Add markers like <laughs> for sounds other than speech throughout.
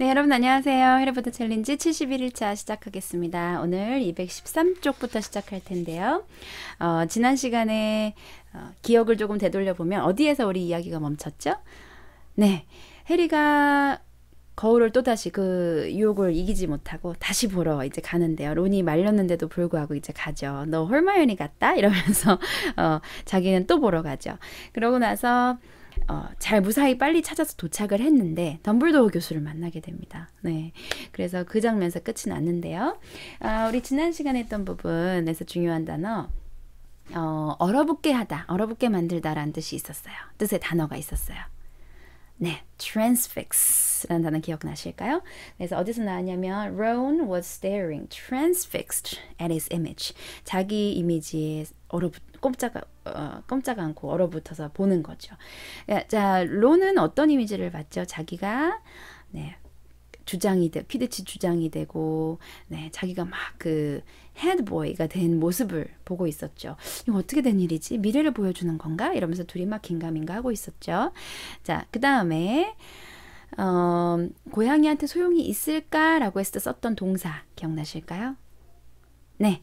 네, 여러분 안녕하세요. 헤리보터 챌린지 71일차 시작하겠습니다. 오늘 213쪽부터 시작할 텐데요. 어, 지난 시간에 어, 기억을 조금 되돌려 보면 어디에서 우리 이야기가 멈췄죠? 네, 해리가 거울을 또다시 그 유혹을 이기지 못하고 다시 보러 이제 가는데요. 론이 말렸는데도 불구하고 이제 가죠. 너 홀마연이 갔다? 이러면서 <laughs> 어, 자기는 또 보러 가죠. 그러고 나서 어, 잘 무사히 빨리 찾아서 도착을 했는데 덤블도어 교수를 만나게 됩니다. 네, 그래서 그 장면에서 끝이 났는데요. 아, 우리 지난 시간에 했던 부분에서 중요한 단어 어, 얼어붙게 하다, 얼어붙게 만들다라는 뜻이 있었어요. 뜻의 단어가 있었어요. 네, transfix라는 단어 기억나실까요? 그래서 어디서 나왔냐면 r o n was staring transfixed at his image. 자기 이미지에 얼어붙 꼼짝 어, 꼼짝 않고 얼어붙어서 보는 거죠. 자, 론은 어떤 이미지를 봤죠? 자기가 네, 주장이 돼, 피드치 주장이 되고, 네, 자기가 막 그 헤드보이가 된 모습을 보고 있었죠. 이거 어떻게 된 일이지? 미래를 보여주는 건가? 이러면서 둘이 막 긴가민가 하고 있었죠. 자, 그 다음에, 어, 고양이한테 소용이 있을까라고 했을 때 썼던 동사 기억나실까요? 네.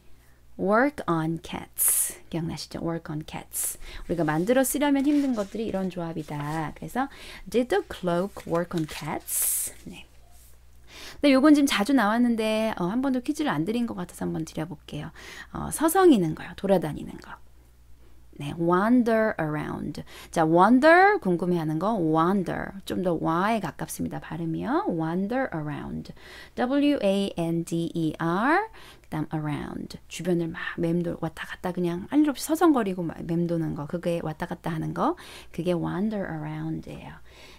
work on cats. 기억나시죠? work on cats. 우리가 만들어 쓰려면 힘든 것들이 이런 조합이다. 그래서 did the cloak work on cats? 네. 근데 요건 지금 자주 나왔는데 어, 한 번도 퀴즈를 안 드린 것 같아서 한번 드려볼게요. 어, 서성이는 거요. 돌아다니는 거. 네, wander around. 자, wander 궁금해하는 거 wander 좀 더 y에 가깝습니다. 발음이요. wander around. W A N D E R them around. 주변을 막 맴돌 왔다 갔다 그냥 알일 없이 서성거리고 막 맴도는 거. 그게 왔다 갔다 하는 거. 그게 wander around예요.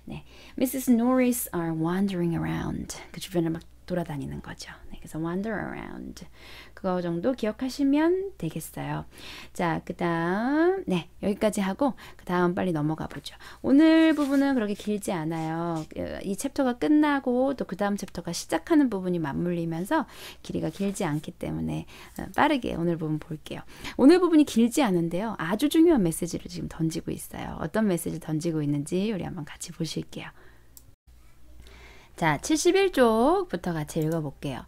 네. Mrs. Norris are wandering around. 그 주변을 막 돌아다니는 거죠. 네, 그래서 wander around. 그거 정도 기억하시면 되겠어요. 자, 그 다음, 네, 여기까지 하고, 그 다음 빨리 넘어가 보죠. 오늘 부분은 그렇게 길지 않아요. 그, 이 챕터가 끝나고, 또 그 다음 챕터가 시작하는 부분이 맞물리면서 길이가 길지 않기 때문에 어, 빠르게 오늘 부분 볼게요. 오늘 부분이 길지 않은데요. 아주 중요한 메시지를 지금 던지고 있어요. 어떤 메시지 던지고 있는지 우리 한번 같이 보실게요. 자, 71쪽부터 같이 읽어볼게요.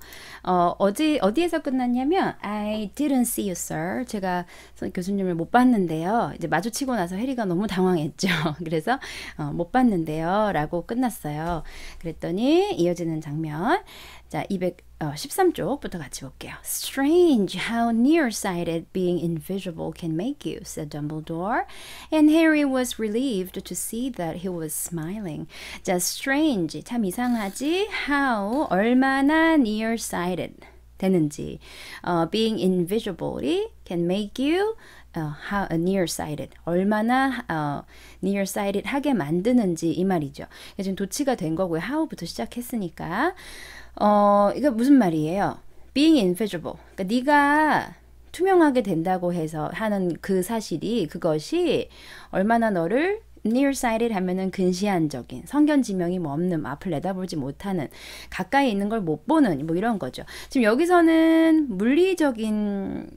어, 어디, 어디에서 끝났냐면, I didn't see you, sir. 제가 교수님을 못 봤는데요. 이제 마주치고 나서 해리가 너무 당황했죠. <laughs> 그래서, 어, 못 봤는데요. 라고 끝났어요. 그랬더니, 이어지는 장면. 자, 213쪽부터 같이 볼게요. Strange how nearsighted being invisible can make you, said Dumbledore. And Harry was relieved to see that he was smiling. 자, strange, 참 이상하지? How, 얼마나 nearsighted 되는지. Uh, being invisible이 can make you uh, how, uh, nearsighted 얼마나 uh, nearsighted 하게 만드는지 이 말이죠. 지금 도치가 된 거고요. how부터 시작했으니까 어, 이거 무슨 말이에요? being invisible. 그러니까 네가 투명하게 된다고 해서 하는 그 사실이 그것이 얼마나 너를 nearsighted 하면은 근시안적인 성견 지명이 뭐 없는 앞을 내다보지 못하는 가까이 있는 걸 못 보는 뭐 이런 거죠. 지금 여기서는 물리적인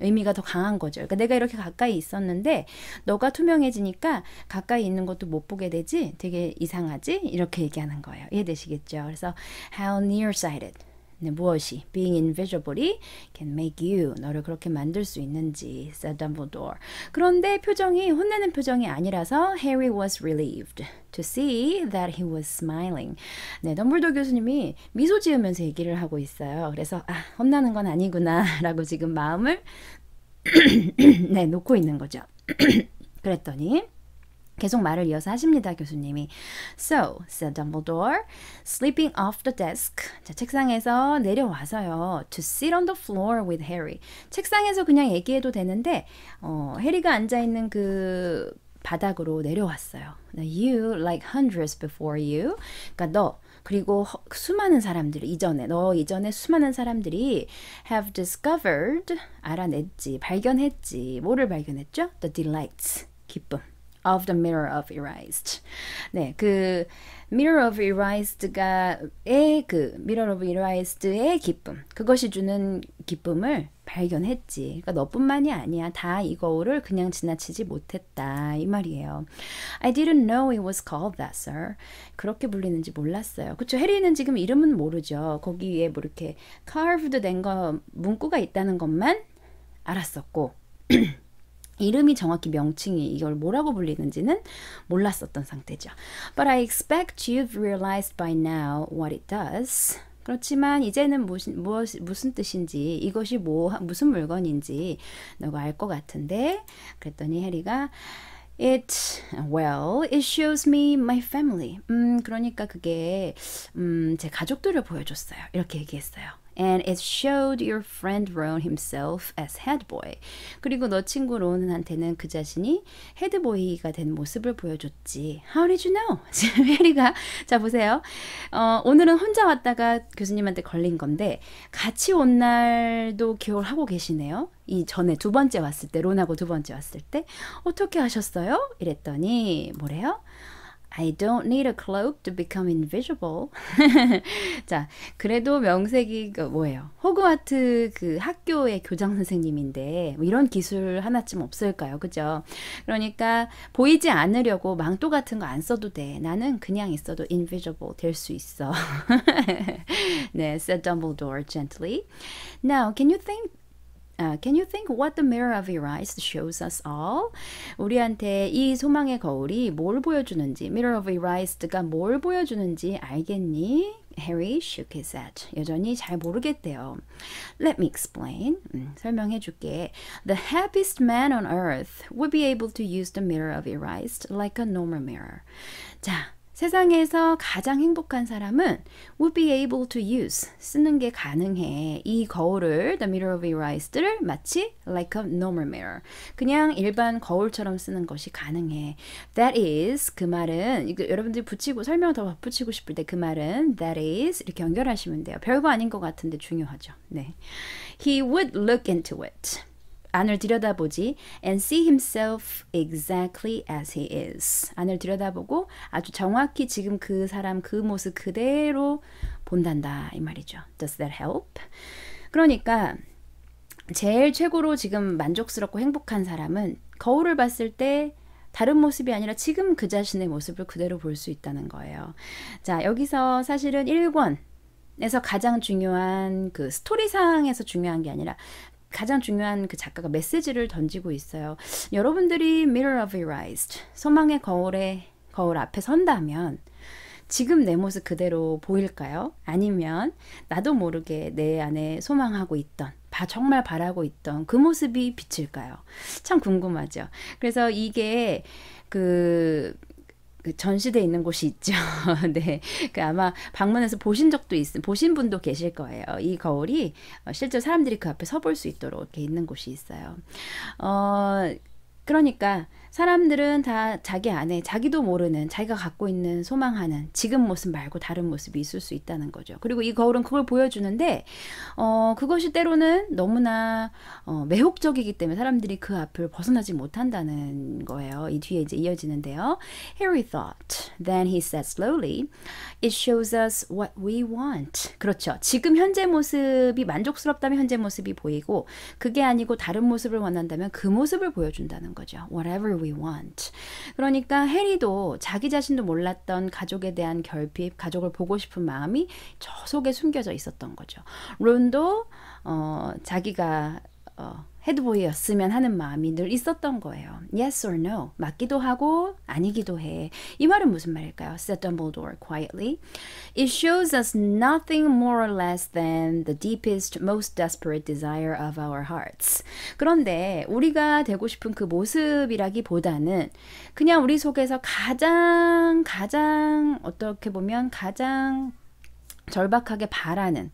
의미가 더 강한 거죠. 그러니까 내가 이렇게 가까이 있었는데 너가 투명해지니까 가까이 있는 것도 못 보게 되지 되게 이상하지 이렇게 얘기하는 거예요. 이해되시겠죠? 그래서 how nearsighted 네, 무엇이 being invisible이 can make you 너를 그렇게 만들 수 있는지 said Dumbledore. 그런데 표정이 혼내는 표정이 아니라서 Harry was relieved to see that he was smiling. 네, 덤블도 교수님이 미소 지으면서 얘기를 하고 있어요. 그래서 아, 혼나는 건 아니구나라고 <laughs> 지금 마음을 <clears throat> 네, 놓고 있는 거죠. <clears throat> 그랬더니 계속 말을 이어서 하십니다, 교수님이. So, said Dumbledore, sleeping off the desk. 자, 책상에서 내려와서요. To sit on the floor with Harry. 책상에서 그냥 얘기해도 되는데, 어, 해리가 앉아있는 그 바닥으로 내려왔어요. You, like hundreds before you. 그러니까 너, 그리고 수많은 사람들이 이전에 너 이전에 수많은 사람들이 have discovered 알아냈지 발견했지 뭐를 발견했죠? The delights 기쁨 of the mirror of erased. 네, 그 mirror of erased가의 그 mirror of erased의 기쁨, 그것이 주는 기쁨을 발견했지. 그러니까 너뿐만이 아니야. 다 이거를 그냥 지나치지 못했다. 이 말이에요. I didn't know it was called that, sir. 그렇게 불리는지 몰랐어요. 그쵸? 해리는 지금 이름은 모르죠. 거기에 뭐 이렇게 carved 된 거 문구가 있다는 것만 알았었고. <clears throat> 이름이 정확히 명칭이 이걸 뭐라고 불리는지는 몰랐었던 상태죠. But I expect you've realized by now what it does. 그렇지만 이제는 무슨 무엇 무슨 뜻인지 이것이 뭐 무슨 물건인지 너가 알 것 같은데 그랬더니 해리가 It well, it shows me my family. 음, 그러니까 그게 음, 제 가족들을 보여줬어요. 이렇게 얘기했어요. and it showed your friend Ron himself as head boy. 그리고 너 친구 론한테는 그 자신이 헤드 보이가 된 모습을 보여줬지. How did you know? <laughs> 지리가자 보세요. 어, 오늘은 혼자 왔다가 교수님한테 걸린 건데 같이 온 날도 기억을 하고 계시네요. 이 전에 두 번째 왔을 때 론하고 두 번째 왔을 때 어떻게 하셨어요? 이랬더니 뭐래요? I don't need a cloak to become invisible. 자, 그래도 명색이 뭐예요? 호그와트 그 학교의 교장 선생님인데 뭐 이런 기술 하나쯤 없을까요? 그죠? 그러니까 보이지 않으려고 망토 같은 거 안 써도 돼. 나는 그냥 있어도 invisible 될 수 있어. 네, said Dumbledore gently. Now, can you think Uh, can you think what the mirror of your eyes shows us all? 우리한테 이 소망의 거울이 뭘 보여주는지, mirror of your eyes가 뭘 보여주는지 알겠니? Harry shook his head. 여전히 잘 모르겠대요. Let me explain. 음, 설명해 The happiest man on earth would be able to use the mirror of your eyes like a normal mirror. 자, 세상에서 가장 행복한 사람은 would be able to use 쓰는 게 가능해. 이 거울을 the mirror of your eyes를 마치 like a normal mirror 그냥 일반 거울처럼 쓰는 것이 가능해. That is 그 말은 여러분들이 붙이고 설명 더 붙이고 싶을 때 그 말은 that is 이렇게 연결하시면 돼요. 별거 아닌 것 같은데 중요하죠. 네. He would look into it. 안을 들여다보지 and see himself exactly as he is. 안을 들여다보고 아주 정확히 지금 그 사람 그 모습 그대로 본단다 이 말이죠. Does that help? 그러니까 제일 최고로 지금 만족스럽고 행복한 사람은 거울을 봤을 때 다른 모습이 아니라 지금 그 자신의 모습을 그대로 볼 수 있다는 거예요. 자, 여기서 사실은 1권 에서 가장 중요한 그 스토리상에서 중요한 게 아니라 가장 중요한 그 작가가 메시지를 던지고 있어요. 여러분들이 Mirror of y r Eyes, 소망의 거울에 거울 앞에 선다면 지금 내 모습 그대로 보일까요? 아니면 나도 모르게 내 안에 소망하고 있던 바, 정말 바라고 있던 그 모습이 비칠까요? 참 궁금하죠. 그래서 이게 그그 전시돼 있는 곳이 있죠. <laughs> 네. 그 아마 방문해서 보신 적도 있, 보신 분도 계실 거예요. 이 거울이 어, 실제 사람들이 그 앞에 서 볼 수 있도록 이렇게 있는 곳이 있어요. 어, 그러니까 사람들은 다 자기 안에 자기도 모르는 자기가 갖고 있는 소망하는 지금 모습 말고 다른 모습이 있을 수 있다는 거죠. 그리고 이 거울은 그걸 보여주는데 어, 그것이 때로는 너무나 어, 매혹적이기 때문에 사람들이 그 앞을 벗어나지 못한다는 거예요. 이 뒤에 이제 이어지는데요. Harry thought. Then he said slowly, "It shows us what we want." 그렇죠. 지금 현재 모습이 만족스럽다면 현재 모습이 보이고 그게 아니고 다른 모습을 원한다면 그 모습을 보여준다는 거요 거죠. Whatever we want. 그러니까 해리도 자기 자신도 몰랐던 가족에 대한 결핍, 가족을 보고 싶은 마음이 저 속에 숨겨져 있었던 거죠. 론도 어, 자기가 어, 헤드보이였으면 하는 마음이 늘 있었던 거예요. Yes or no. 맞기도 하고 아니기도 해. 이 말은 무슨 말일까요? said Dumbledore quietly. It shows us nothing more or less than the deepest, most desperate desire of our hearts. 그런데 우리가 되고 싶은 그 모습이라기보다는 그냥 우리 속에서 가장 가장 어떻게 보면 가장 절박하게 바라는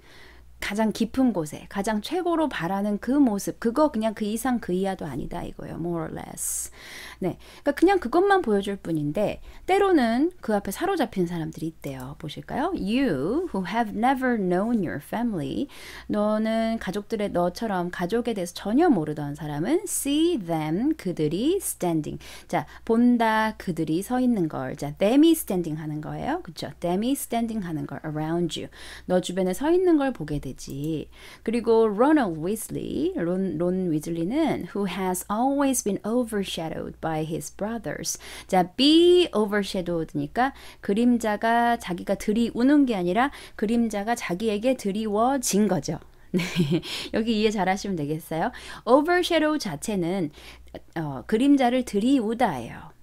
가장 깊은 곳에 가장 최고로 바라는 그 모습 그거 그냥 그 이상 그 이하도 아니다 이거예요 more or less 네 그러니까 그냥 그것만 보여줄 뿐인데 때로는 그 앞에 사로잡힌 사람들이 있대요 보실까요 you who have never known your family 너는 가족들의 너처럼 가족에 대해서 전혀 모르던 사람은 see them 그들이 standing 자 본다 그들이 서 있는 걸자 them이 standing 하는 거예요 그쵸 them이 standing 하는 걸 around you 너 주변에 서 있는 걸 보게 되지. 그리고 Ronald Weasley, 론, 론 위즐리는 who has always been overshadowed by his brothers. 자, be overshadowed니까 그림자가 자기가 들이우는 게 아니라 그림자가 자기에게 들이워진 거죠. 네. <laughs> 여기 이해 잘 하시면 되겠어요. overshadow 자체는 어, 그림자를 들이우다예요.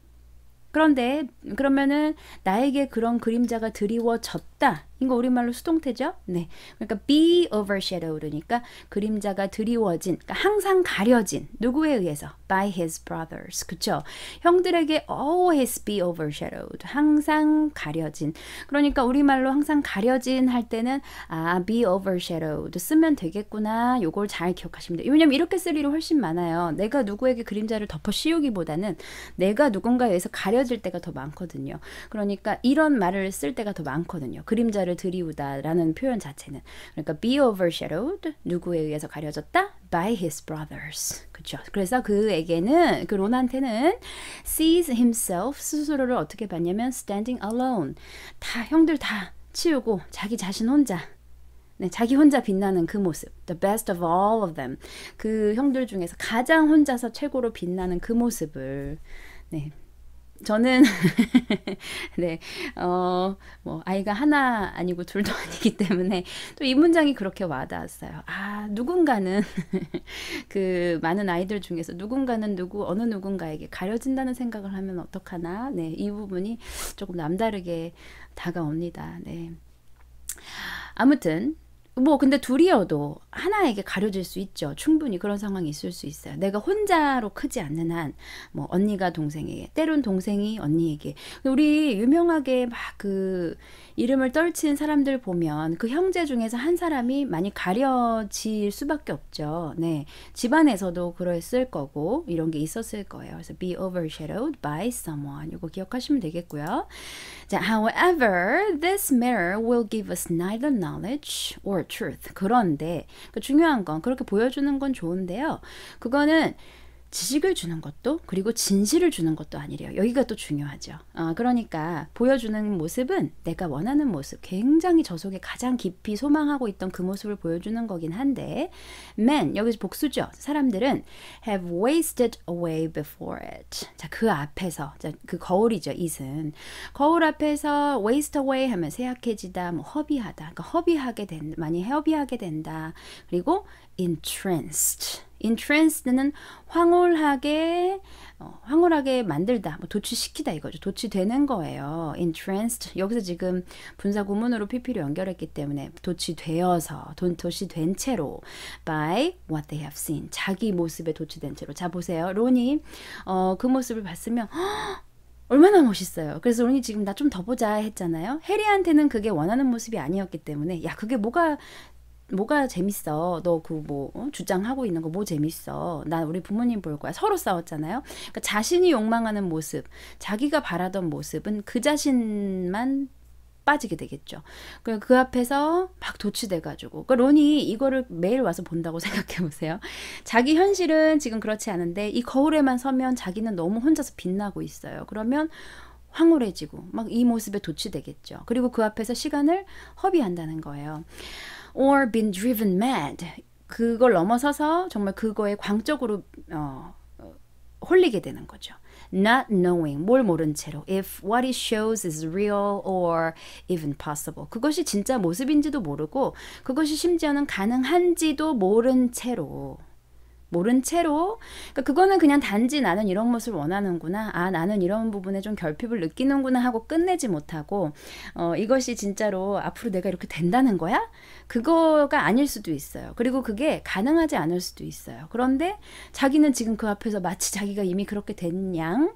그런데 그러면은 나에게 그런 그림자가 드리워졌 없다. 이거 우리말로 수동태죠? 네. 그러니까 be overshadowed니까 그림자가 드리워진, 그러니까 항상 가려진 누구에 의해서? by his brothers. 그쵸? 형들에게 always be overshadowed. 항상 가려진. 그러니까 우리말로 항상 가려진 할 때는 아, be overshadowed 쓰면 되겠구나. 요걸 잘 기억하시면 돼요. 왜냐면 이렇게 쓸 일이 훨씬 많아요. 내가 누구에게 그림자를 덮어 씌우기보다는 내가 누군가에 의해서 가려질 때가 더 많거든요. 그러니까 이런 말을 쓸 때가 더 많거든요. 그림자를 드리우다라는 표현 자체는 그러니까 be overshadowed 누구에 의해서 가려졌다 by his brothers 그렇죠. 그래서 그에게는 그 론한테는 sees himself 스스로를 어떻게 봤냐면 standing alone 다 형들 다 치우고 자기 자신 혼자 네, 자기 혼자 빛나는 그 모습 the best of all of them 그 형들 중에서 가장 혼자서 최고로 빛나는 그 모습을 네, 저는 <laughs> 네, 어, 뭐 아이가 하나 아니고 둘도 아니기 때문에 또 이 문장이 그렇게 와닿았어요. 아, 누군가는 <laughs> 그 많은 아이들 중에서 누군가는 누구 어느 누군가에게 가려진다는 생각을 하면 어떡하나? 네, 이 부분이 조금 남다르게 다가옵니다. 네. 아무튼 뭐 근데 둘이어도 하나에게 가려질 수 있죠. 충분히 그런 상황이 있을 수 있어요. 내가 혼자로 크지 않는 한 뭐 언니가 동생에게 때론 동생이 언니에게 우리 유명하게 막 그 이름을 떨친 사람들 보면 그 형제 중에서 한 사람이 많이 가려질 수밖에 없죠. 네. 집안에서도 그랬을 거고 이런 게 있었을 거예요. 그래서 be overshadowed by someone 이거 기억하시면 되겠고요. 자, however, this mirror will give us neither knowledge or truth. 그런데 그 중요한 건 그렇게 보여주는 건 좋은데요. 그거는 지식을 주는 것도 그리고 진실을 주는 것도 아니래요. 여기가 또 중요하죠. 어, 그러니까 보여주는 모습은 내가 원하는 모습, 굉장히 저 속에 가장 깊이 소망하고 있던 그 모습을 보여주는 거긴 한데 men 여기서 복수죠. 사람들은 have wasted away before it. 자, 그 앞에서 자, 그 거울이죠. 이은 거울 앞에서 waste away 하면 쇠약해지다, 뭐 허비하다. 그러니까 허비하게 된 많이 허비하게 된다. 그리고 entranced entrance는 황홀하게 어, 황홀하게 만들다, 뭐 도취시키다 이거죠. 도취되는 거예요. entranced 여기서 지금 분사 구문으로 pp로 연결했기 때문에 도취되어서 돈 도시된 채로 by what they have seen 자기 모습에 도취된 채로 자 보세요. 로니 어, 그 모습을 봤으면 허! 얼마나 멋있어요. 그래서 론니 지금 나 좀 더 보자 했잖아요. 해리한테는 그게 원하는 모습이 아니었기 때문에 야 그게 뭐가 뭐가 재밌어? 너 그뭐 어? 주장하고 있는 거 뭐 재밌어? 난 우리 부모님 볼 거야. 서로 싸웠잖아요. 그러니까 자신이 욕망하는 모습, 자기가 바라던 모습은 그 자신만 빠지게 되겠죠. 그 앞에서 막 도취돼가지고. 그러니까 론이 이거를 매일 와서 본다고 <laughs> 생각해보세요. 자기 현실은 지금 그렇지 않은데 이 거울에만 서면 자기는 너무 혼자서 빛나고 있어요. 그러면 황홀해지고 막 이 모습에 도취되겠죠. 그리고 그 앞에서 시간을 허비한다는 거예요. or been driven mad 그걸 넘어서서 정말 그거에 광적으로 어, 홀리게 되는 거죠. Not knowing 뭘 모른 채로 if what it shows is real or even possible 그것이 진짜 모습인지도 모르고 그것이 심지어는 가능한지도 모른 채로 모른 채로 그러니까 그거는 그냥 단지 나는 이런 모습을 원하는구나 아 나는 이런 부분에 좀 결핍을 느끼는구나 하고 끝내지 못하고 어, 이것이 진짜로 앞으로 내가 이렇게 된다는 거야 그거가 아닐 수도 있어요 그리고 그게 가능하지 않을 수도 있어요 그런데 자기는 지금 그 앞에서 마치 자기가 이미 그렇게 된양막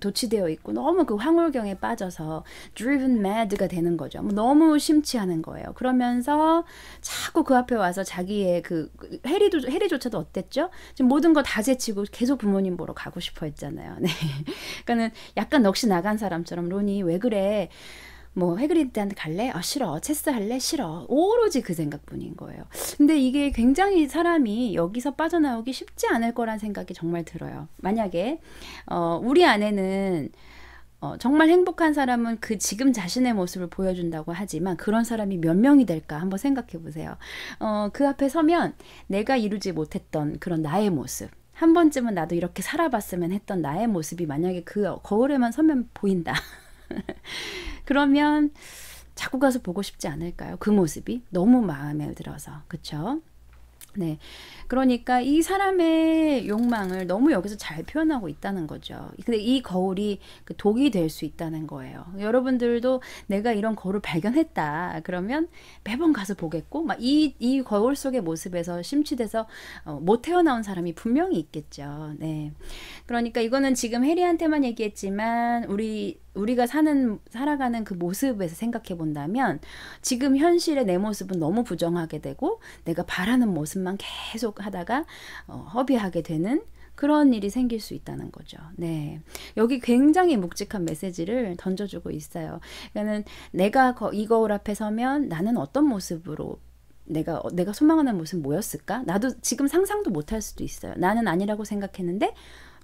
도치되어 있고 너무 그 황홀경에 빠져서 driven mad가 되는 거죠. 뭐 너무 심취하는 거예요. 그러면서 자꾸 그 앞에 와서 자기의 그 해리도 해리조차도 어땠죠? 지금 모든 거 다 제치고 계속 부모님 보러 가고 싶어 했잖아요. <laughs> 네. 그러니까는 약간 넋이 나간 사람처럼 론이 왜 그래? 뭐 해그리드한테 갈래? 아 싫어. 체스 할래? 싫어. 오로지 그 생각뿐인 거예요. 근데 이게 굉장히 사람이 여기서 빠져나오기 쉽지 않을 거란 생각이 정말 들어요. 만약에 어, 우리 안에는 어, 정말 행복한 사람은 그 지금 자신의 모습을 보여준다고 하지만 그런 사람이 몇 명이 될까 한번 생각해 보세요. 어, 그 앞에 서면 내가 이루지 못했던 그런 나의 모습, 한 번쯤은 나도 이렇게 살아봤으면 했던 나의 모습이 만약에 그 거울에만 서면 보인다. <laughs> <laughs> 그러면 자꾸 가서 보고 싶지 않을까요? 그 모습이 너무 마음에 들어서. 그쵸? 네. 그러니까 이 사람의 욕망을 너무 여기서 잘 표현하고 있다는 거죠. 근데 이 거울이 그 독이 될 수 있다는 거예요. 여러분들도 내가 이런 거울을 발견했다. 그러면 매번 가서 보겠고, 막 이, 이 거울 속의 모습에서 심취돼서 어, 못 태어나온 사람이 분명히 있겠죠. 네. 그러니까 이거는 지금 해리한테만 얘기했지만, 우리 우리가 사는 살아가는 그 모습에서 생각해 본다면 지금 현실의 내 모습은 너무 부정하게 되고 내가 바라는 모습만 계속 하다가 어, 허비하게 되는 그런 일이 생길 수 있다는 거죠. 네. 여기 굉장히 묵직한 메시지를 던져주고 있어요. 그러니까는 내가 이 거울 앞에 서면 나는 어떤 모습으로 내가 어, 내가 소망하는 모습 뭐였을까? 나도 지금 상상도 못할 수도 있어요. 나는 아니라고 생각했는데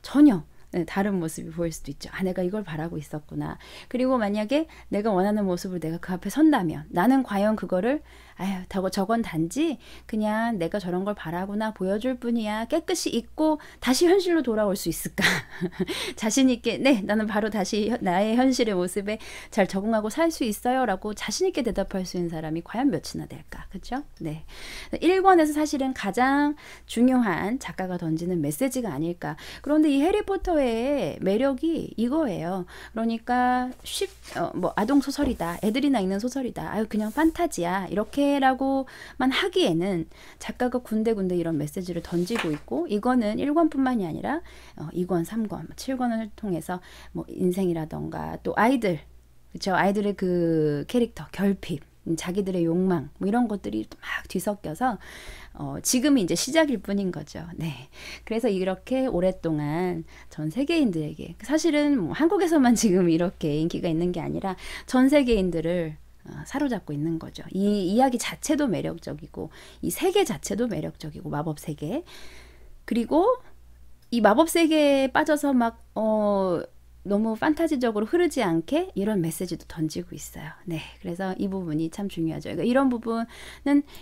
전혀 네, 다른 모습이 보일 수도 있죠. 아, 내가 이걸 바라고 있었구나. 그리고 만약에 내가 원하는 모습을 내가 그 앞에 선다면 나는 과연 그거를 아유, 저거 저건 단지 그냥 내가 저런 걸 바라구나 보여줄 뿐이야. 깨끗이 잊고 다시 현실로 돌아올 수 있을까? <laughs> 자신 있게 네, 나는 바로 다시 나의 현실의 모습에 잘 적응하고 살 수 있어요라고 자신 있게 대답할 수 있는 사람이 과연 몇이나 될까? 그렇죠? 네. 1권에서 사실은 가장 중요한 작가가 던지는 메시지가 아닐까. 그런데 이 해리포터의 매력이 이거예요. 그러니까 쉽뭐 어, 아동 소설이다. 애들이나 읽는 소설이다. 아유, 그냥 판타지야. 이렇게 이렇게라고만 하기에는 작가가 군데군데 이런 메시지를 던지고 있고 이거는 1권뿐만이 아니라 2권, 어, 3권, 7권을 뭐 통해서 뭐 인생이라던가 또 아이들 그렇죠? 아이들의 그 캐릭터 결핍 자기들의 욕망 뭐 이런 것들이 막 뒤섞여서 어, 지금이 이제 시작일 뿐인 거죠. 네. 그래서 이렇게 오랫동안 전 세계인들에게 사실은 뭐 한국에서만 <laughs> 지금 이렇게 인기가 있는 게 아니라 전 세계인들을 어, 사로잡고 있는 거죠. 이 이야기 자체도 매력적이고 이 세계 자체도 매력적이고 마법 세계 그리고 이 마법 세계에 빠져서 막 어, 너무 판타지적으로 흐르지 않게 이런 메시지도 던지고 있어요. 네. 그래서 이 부분이 참 중요하죠. 그러니까 이런 부분은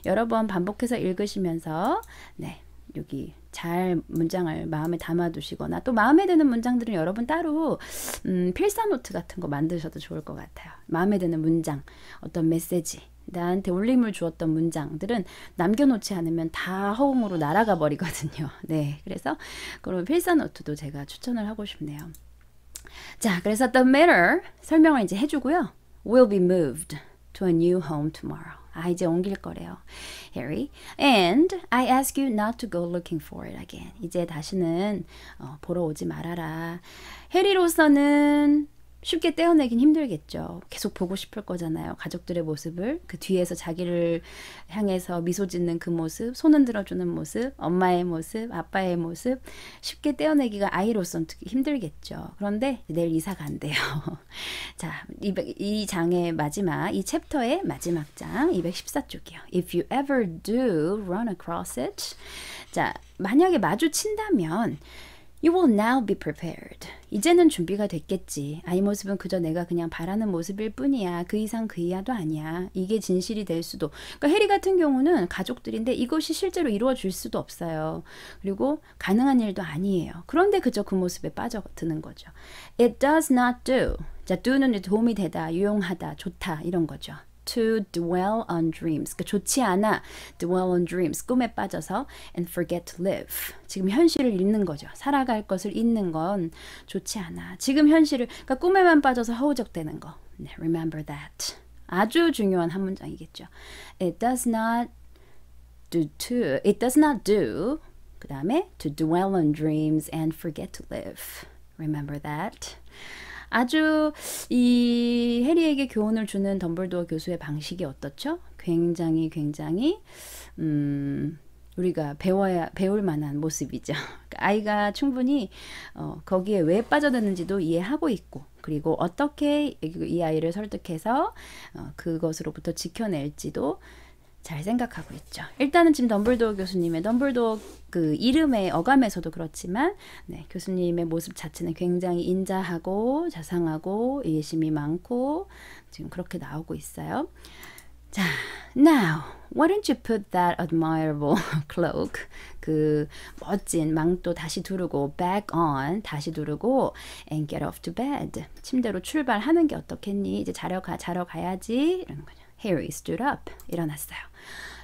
여러 번 반복해서 읽으시면서, 네. 여기 잘 문장을 마음에 담아두시거나 또 마음에 드는 문장들은 여러분 따로 음, 필사 노트 같은 거 만드셔도 좋을 것 같아요. 마음에 드는 문장, 어떤 메시지, 나한테 울림을 주었던 문장들은 남겨놓지 않으면 다 허공으로 날아가 버리거든요. <laughs> 네, 그래서 그런 필사 노트도 제가 추천을 하고 싶네요. 자, 그래서 the matter 설명을 이제 해주고요. Will be moved to a new home tomorrow. 아 이제 옮길 거래요. Harry. And I ask you not to go looking for it again. 이제 다시는 어, 보러 오지 말아라. 해리로서는 쉽게 떼어내긴 힘들겠죠. 계속 보고 싶을 거잖아요. 가족들의 모습을 그 뒤에서 자기를 향해서 미소 짓는 그 모습, 손 흔들어주는 모습, 엄마의 모습, 아빠의 모습 쉽게 떼어내기가 아이로선 특히 힘들겠죠. 그런데 내일 이사 간대요. <laughs> 자, 이 장의 마지막, 이 챕터의 마지막 장 214쪽이요. If you ever do run across it, 자 만약에 마주친다면 You will now be prepared. 이제는 준비가 됐겠지. 아이 모습은 그저 내가 그냥 바라는 모습일 뿐이야. 그 이상 그 이하도 아니야. 이게 진실이 될 수도. 그러니까 해리 같은 경우는 가족들인데 이것이 실제로 이루어질 수도 없어요. 그리고 가능한 일도 아니에요. 그런데 그저 그 모습에 빠져드는 거죠. It does not do. 자, do는 도움이 되다, 유용하다, 좋다 이런 거죠. to dwell on dreams. 그러니까 좋지 않아. dwell on dreams. 꿈에 빠져서 and forget to live. 지금 현실을 잊는 거죠. 살아갈 것을 잊는 건 좋지 않아. 지금 현실을 그러니까 꿈에만 빠져서 허우적대는 거. 네, remember that. 아주 중요한 한 문장이겠죠. It does not do to it does not do 그다음에 to dwell on dreams and forget to live. Remember that. 아주 이 해리에게 교훈을 주는 덤블도어 교수의 방식이 어떻죠? 굉장히 굉장히 음 우리가 배워야 배울 만한 모습이죠. 그러니까 아이가 충분히 어, 거기에 왜 빠져드는지도 이해하고 있고 그리고 어떻게 이 아이를 설득해서 어, 그것으로부터 지켜낼지도 잘 생각하고 있죠. 일단은 지금 덤블도어 교수님의 덤블도어 그 이름의 어감에서도 그렇지만 네, 교수님의 모습 자체는 굉장히 인자하고 자상하고 이해심이 많고 지금 그렇게 나오고 있어요. 자, now why don't you put that admirable <laughs> cloak 그 멋진 망토 다시 두르고 back on 다시 두르고 and get off to bed 침대로 출발하는 게 어떻겠니? 이제 자러 가 자러 가야지 이런 거죠. Harry stood up. 일어났어요.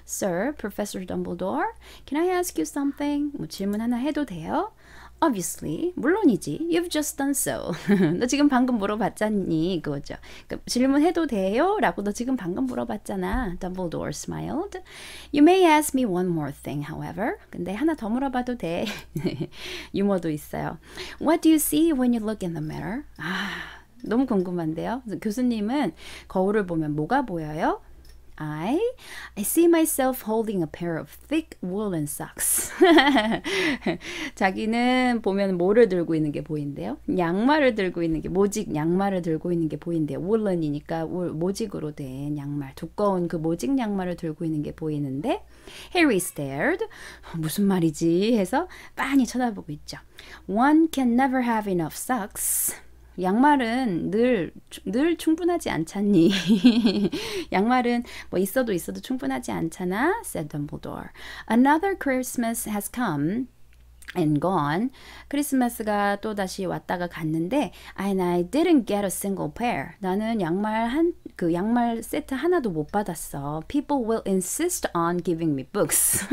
Sir, Professor Dumbledore, can I ask you something? 뭐 질문 하나 해도 돼요? Obviously, 물론이지. You've just done so. 너 지금 방금 물어봤잖니 그거죠. 그러니까 질문해도 돼요? 라고 너 지금 방금 물어봤잖아. Dumbledore smiled. You may ask me one more thing, however. 근데 하나 더 물어봐도 돼. 유머도 있어요. What do you see when you look in the mirror? 아, 너무 궁금한데요. 교수님은 거울을 보면 뭐가 보여요? I I see myself holding a pair of thick woolen socks. <laughs> 자기는 보면 뭐를 들고 있는 게 보인대요? 양말을 들고 있는 게 모직 양말을 들고 있는 게 보인대요. woolen이니까 모직으로 된 양말, 두꺼운 그 모직 양말을 들고 있는 게 보이는데 Harry stared. <laughs> 무슨 말이지? 해서 빤히 쳐다보고 있죠. One can never have enough socks. 양말은 늘, 늘 충분하지 않잖니. 양말은 뭐 있어도 있어도 충분하지 않잖아. said Dumbledore. Another Christmas has come. and gone. 크리스마스가 또 다시 왔다가 갔는데 and I didn't get a single pair. 나는 양말 한 그 양말 세트 하나도 못 받았어. People will insist on giving me books.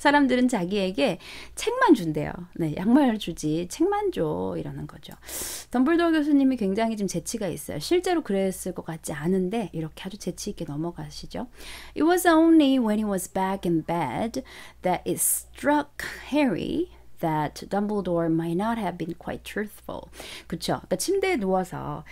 사람들은 자기에게 책만 준대요. 네, 양말 주지 책만 줘 이러는 거죠. 덤블도어 교수님이 굉장히 좀 재치가 있어요. 실제로 그랬을 것 같지 않은데 이렇게 아주 재치 있게 넘어가시죠. It was only when he was back in bed that it struck Harry that Dumbledore might not have been quite truthful. 그쵸? 그러니까 침대에 누워서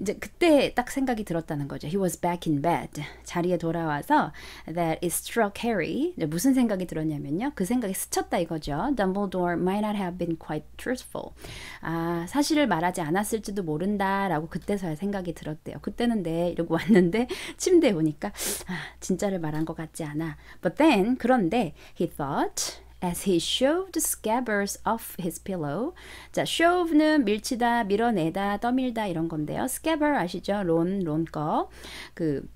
이제 그때 딱 생각이 들었다는 거죠. He was back in bed. 자리에 돌아와서 that it struck Harry. 무슨 생각이 들었냐면요. 그 생각이 스쳤다 이거죠. Dumbledore might not have been quite truthful. 아, 사실을 말하지 않았을지도 모른다라고 그때서야 생각이 들었대요. 그때는 네 이러고 왔는데 침대에 오니까 아, 진짜를 말한 것 같지 않아. But then 그런데 he thought as he shoved scabbards off his pillow. 자, shove는 밀치다, 밀어내다, 떠밀다 이런 건데요. scabbard 아시죠? 론, 론 거. 그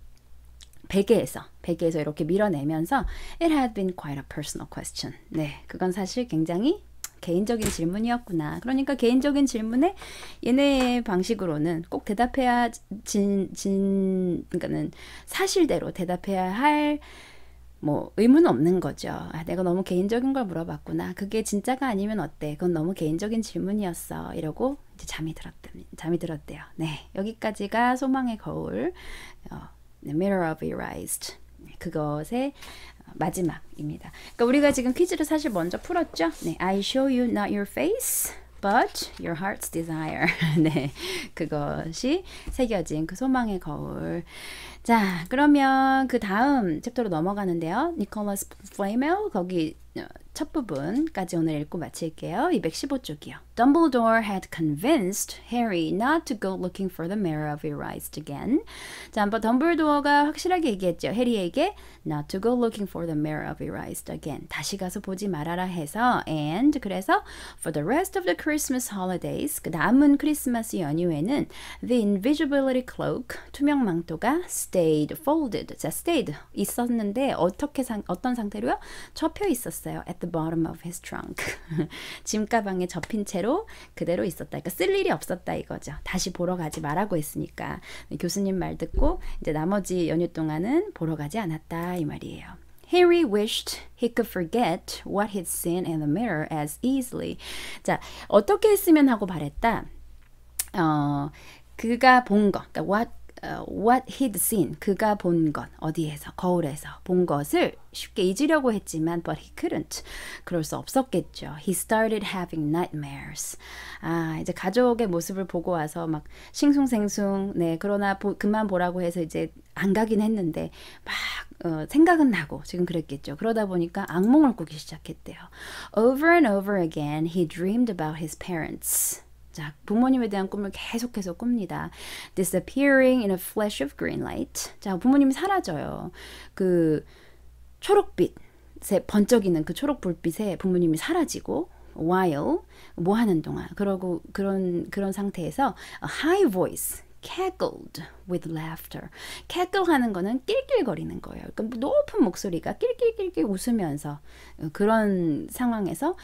베개에서 베개에서 이렇게 밀어내면서 it had been quite a personal question. 네, 그건 사실 굉장히 개인적인 질문이었구나. 그러니까 개인적인 질문에 얘네의 방식으로는 꼭 대답해야 진, 진, 그러니까는 사실대로 대답해야 할 뭐의문 없는 거죠. 아, 내가 너무 개인적인 걸 물어봤구나. 그게 진짜가 아니면 어때? 그건 너무 개인적인 질문이었어. 이러고 이제 잠이 들었답 잠이 들었대요. 네, 여기까지가 소망의 거울, 어, The Mirror of Erased 네, 그것의 어, 마지막입니다. 그러니까 우리가 지금 퀴즈를 사실 먼저 풀었죠. 네, I show you not your face. but your heart's desire. <laughs> 네, 그것이 새겨진 그 소망의 거울. 자, 그러면 그 다음 챕터로 넘어가는데요. 니콜라스 플레멜 거기 첫 부분까지 오늘 읽고 마칠게요. 215쪽이요. Dumbledore had convinced Harry not to go looking for the mirror of Erased again. 자, 한번 덤블도어가 확실하게 얘기했죠. 해리에게 not to go looking for the mirror of Erased again. 다시 가서 보지 말아라 해서 and 그래서 for the rest of the Christmas holidays 그 남은 크리스마스 연휴에는 the invisibility cloak 투명 망토가 stayed folded. 자, stayed 있었는데 어떻게 상, 어떤 상태로요? 접혀 있었어요. 있었어요. At the bottom of his trunk. <laughs> 짐 가방에 접힌 채로 그대로 있었다. 그러니까 쓸 일이 없었다 이거죠. 다시 보러 가지 말라고 했으니까 네, 교수님 말 듣고 이제 나머지 연휴 동안은 보러 가지 않았다 이 말이에요. Harry wished he could forget what he'd seen in the mirror as easily. 자, 어떻게 했으면 하고 바랬다. 어, 그가 본 것, 그러니까 what 어, what he'd seen 그가 본것 어디에서 거울에서 본 것을 쉽게 잊으려고 했지만 but he couldn't 그럴 수 없었겠죠. He started having nightmares. 아 이제 가족의 모습을 보고 와서 막 싱숭생숭 네 그러나 보, 그만 보라고 해서 이제 안 가긴 했는데 막 어, 생각은 나고 지금 그랬겠죠. 그러다 보니까 악몽을 꾸기 시작했대요. Over and over again he dreamed about his parents. 자, 부모님에 대한 꿈을 계속해서 꿉니다. Disappearing in a flash of green light. 자, 부모님이 사라져요. 그 초록빛에 번쩍이는 그 초록 불빛에 부모님이 사라지고 while 뭐 하는 동안 그러고 그런 그런 상태에서 high voice cackled with laughter. cackle 하는 거는 낄낄거리는 거예요. 그러니까 높은 목소리가 낄낄낄낄 웃으면서 그런 상황에서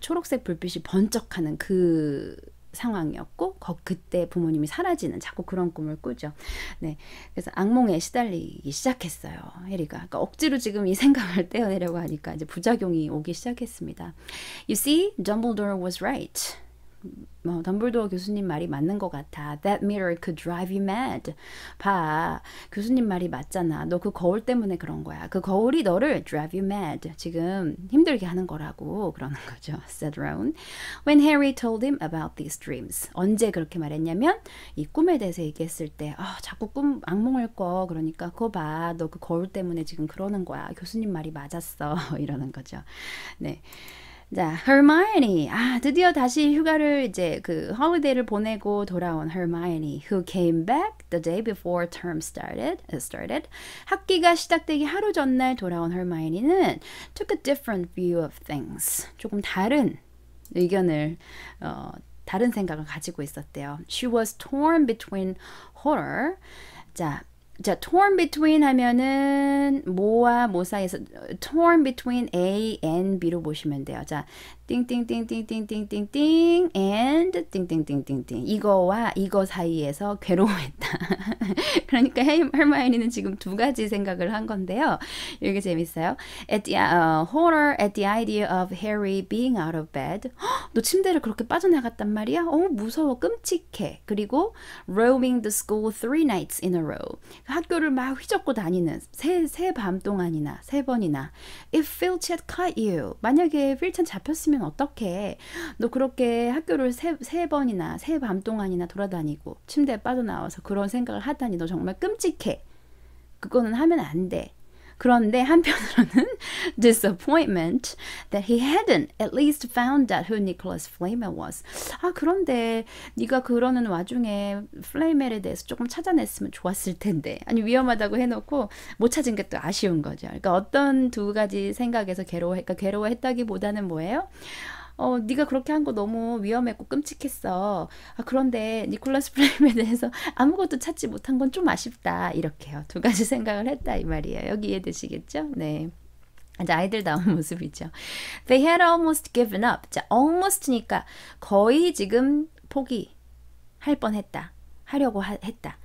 초록색 불빛이 번쩍하는 그 상황이었고 거, 그때 부모님이 사라지는 자꾸 그런 꿈을 꾸죠. 네, 그래서 악몽에 시달리기 시작했어요. 해리가 그러니까 억지로 지금 이 생각을 <laughs> 떼어내려고 하니까 이제 부작용이 오기 시작했습니다. You see, Dumbledore was right. 뭐 덤블도어 교수님 말이 맞는 것 같아. That mirror could drive you mad. 봐, 교수님 말이 맞잖아. 너 그 거울 때문에 그런 거야. 그 거울이 너를 drive you mad. 지금 힘들게 하는 거라고 그러는 거죠. <laughs> Said Roan. When Harry told him about these dreams. 언제 그렇게 말했냐면 이 꿈에 대해서 얘기했을 때, 아 자꾸 꿈 악몽을 꿔. 그러니까 그거 봐, 너 그 거울 때문에 지금 그러는 거야. 교수님 말이 맞았어. <laughs> 이러는 거죠. 네. 자, Hermione. 아, 드디어 다시 휴가를 이제 그 홀리데이를 보내고 돌아온 Hermione who came back the day before term started. started. 학기가 시작되기 하루 전날 돌아온 Hermione는 took a different view of things. 조금 다른 의견을 어 다른 생각을 가지고 있었대요. She was torn between horror. 자, 자, torn between 하면은 모와 모 사이에서 torn between A and B로 보시면 돼요. 자, 띵띵띵띵띵띵띵띵 and 띵띵띵띵띵 이거와 이거 사이에서 괴로워했다. 그러니까 헬마이니는 지금 두 가지 생각을 한 건데요. 이게 재밌어요. At the uh, horror at the idea of Harry being out of bed. 허, 너 침대를 그렇게 빠져나갔단 말이야? 어 무서워 끔찍해. 그리고 roaming the school three nights in a row. 학교를 막 휘젓고 다니는 새새밤 동안이나 세 번이나 if Philchat caught you 만약에 필찬 잡혔으면 어떡해 너 그렇게 학교를 세, 세 번이나 세 밤 동안이나 돌아다니고 침대에 빠져나와서 그런 생각을 하다니 너 정말 끔찍해 그거는 하면 안돼 그런데 한편으로는 <laughs> disappointment that he hadn't at least found out who Nicholas Flamel was. 아 그런데 네가 그러는 와중에 플레이멜에 대해서 조금 찾아냈으면 좋았을 텐데 아니 위험하다고 해놓고 못 찾은 게 또 아쉬운 거죠. 그러니까 어떤 두 가지 생각에서 괴로워, 그러니까 괴로워했다기보다는 뭐예요? 어, 네가 그렇게 한 거 너무 위험했고 끔찍했어. 아, 그런데 니콜라스 <laughs> 프레임에 대해서 아무것도 찾지 못한 건 좀 아쉽다. 이렇게요. 두 가지 생각을 했다 이 말이에요. 여기 이해되시겠죠? 네. 이제 아이들다운 <laughs> 모습이죠. They had almost given up. 자, almost니까 거의 지금 포기할 뻔했다. 하려고 하, 했다.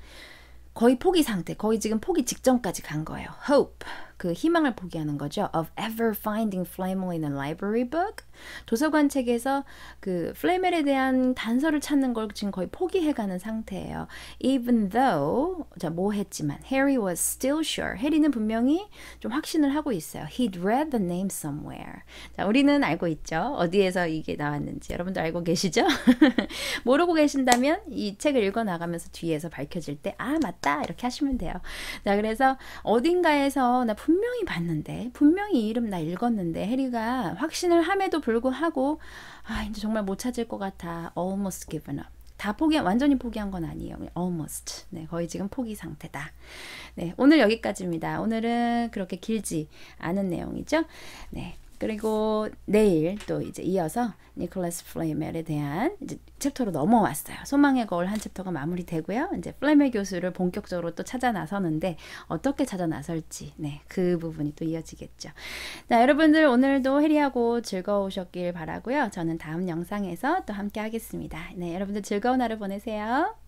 거의 포기 상태, 거의 지금 포기 직전까지 간 거예요. Hope, 그 희망을 포기하는 거죠. Of ever finding f l a m e in a library book. 도서관 책에서 그 플레멜에 대한 단서를 찾는 걸 지금 거의 포기해가는 상태예요. Even though 자 뭐했지만 Harry was still sure. 해리는 분명히 좀 확신을 하고 있어요. He'd read the name somewhere. 자 우리는 알고 있죠. 어디에서 이게 나왔는지 여러분도 알고 계시죠? <laughs> 모르고 계신다면 이 책을 읽어 나가면서 뒤에서 밝혀질 때 아 맞다 이렇게 하시면 돼요. 자 그래서 어딘가에서 나 분명히 봤는데 분명히 이름 나 읽었는데 해리가 확신을 함에도 불구하고 아 이제 정말 못 찾을 것 같아. almost given up. 다 포기 완전히 포기한 건 아니에요. almost. 네, 거의 지금 포기 상태다. 네, 오늘 여기까지입니다. 오늘은 그렇게 길지 않은 내용이죠. 네. 그리고 내일 또 이제 이어서 니콜라스 플레멜에 이 대한 이제 챕터로 넘어왔어요. 소망의 거울 한 챕터가 마무리되고요. 이제 플레멜 교수를 본격적으로 또 찾아 나서는데 어떻게 찾아 나설지 네그 부분이 또 이어지겠죠. 자 여러분들 오늘도 해리하고 즐거우셨길 바라고요. 저는 다음 영상에서 또 함께 하겠습니다. 네 여러분들 즐거운 하루 보내세요.